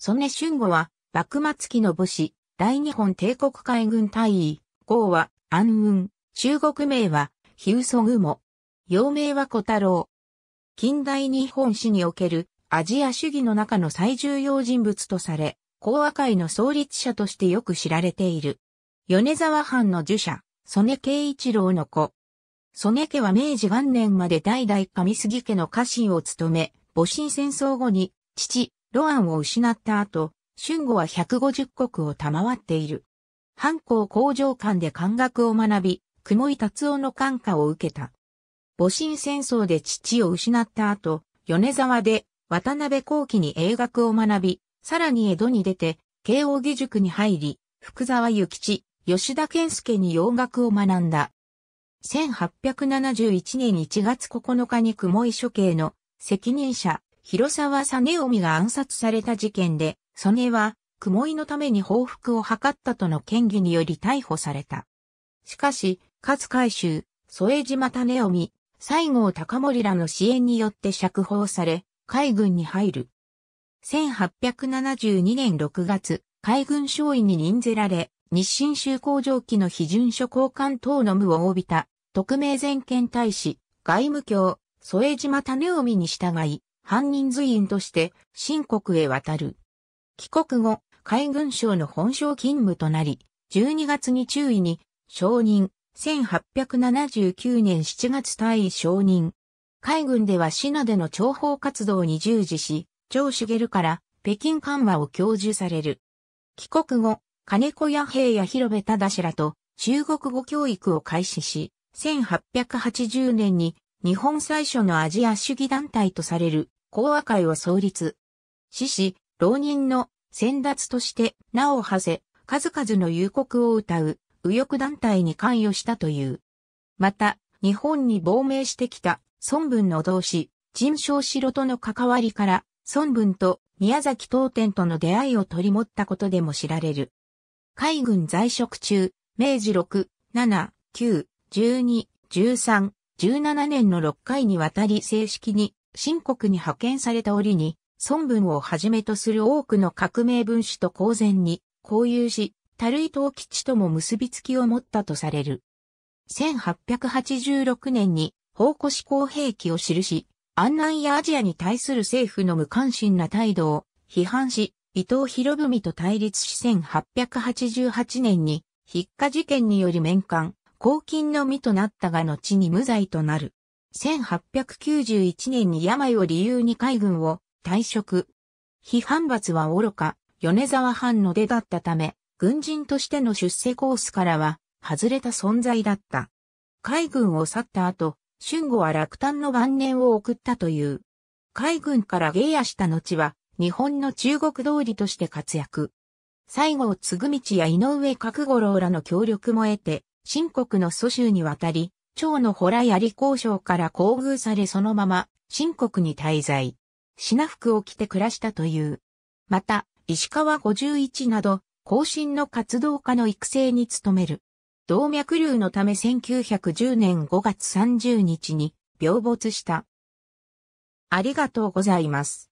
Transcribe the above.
曽根俊吾は、幕末期の武士、大日本帝国海軍大尉、号は、安雲、中国名は、ヒウソグモ。洋名は小太郎。近代日本史におけるアジア主義の中の最重要人物とされ、講和会の創立者としてよく知られている。米沢藩の儒者、曽根慶一郎の子。曽根家は明治元年まで代々上杉家の家臣を務め、戊辰戦争後に、父、ロアンを失った後、春後は150国を賜っている。藩校工場館で漢学を学び、雲井達夫の感化を受けた。戊辰戦争で父を失った後、米沢で渡辺後期に英学を学び、さらに江戸に出て、慶応義塾に入り、福沢諭吉、吉田健介に洋楽を学んだ。1871年1月9日に雲井処刑の責任者、広沢実臣が暗殺された事件で、曽根は、雲井のために報復を図ったとの嫌疑により逮捕された。しかし、勝海舟、添島種臣、西郷隆盛らの支援によって釈放され、海軍に入る。1872年6月、海軍少尉に任ぜられ、日清修工場機の批准書交換等の無を帯びた、特命全権大使、外務卿、添島種臣に従い、犯人随員として、新国へ渡る。帰国後、海軍省の本省勤務となり、12月に中尉に、承認、1879年7月退位承認。海軍ではシナでの諜報活動に従事し、張茂から北京緩和を教授される。帰国後、金子や平や広部忠氏らと中国語教育を開始し、1880年に日本最初のアジア主義団体とされる講和会を創立。死死、浪人の先達として名を馳せ、数々の夕刻を歌う右翼団体に関与したという。また、日本に亡命してきた孫文の同志、陳四郎との関わりから、孫文と宮崎東天との出会いを取り持ったことでも知られる。海軍在職中、明治6、7、9、12、13、17年の6回にわたり正式に新国に派遣された折に、孫文をはじめとする多くの革命分子と公然に交友し、樽井藤吉とも結びつきを持ったとされる。1886年に、法古志向兵器を記し、安南やアジアに対する政府の無関心な態度を批判し、伊藤博文と対立し1888年に、筆火事件により面間、公金の身となったが後に無罪となる。1891年に病を理由に海軍を退職。非反発は愚か、米沢藩の出だったため、軍人としての出世コースからは外れた存在だった。海軍を去った後、春後は落胆の晩年を送ったという。海軍からイやした後は、日本の中国通りとして活躍。西郷嗣道や井上角五郎らの協力も得て、新国の蘇州に渡り、蝶のホラ槍交渉から厚遇されそのまま、秦国に滞在。品服を着て暮らしたという。また、石川51など、後進の活動家の育成に努める。動脈瘤のため1910年5月30日に病没した。ありがとうございます。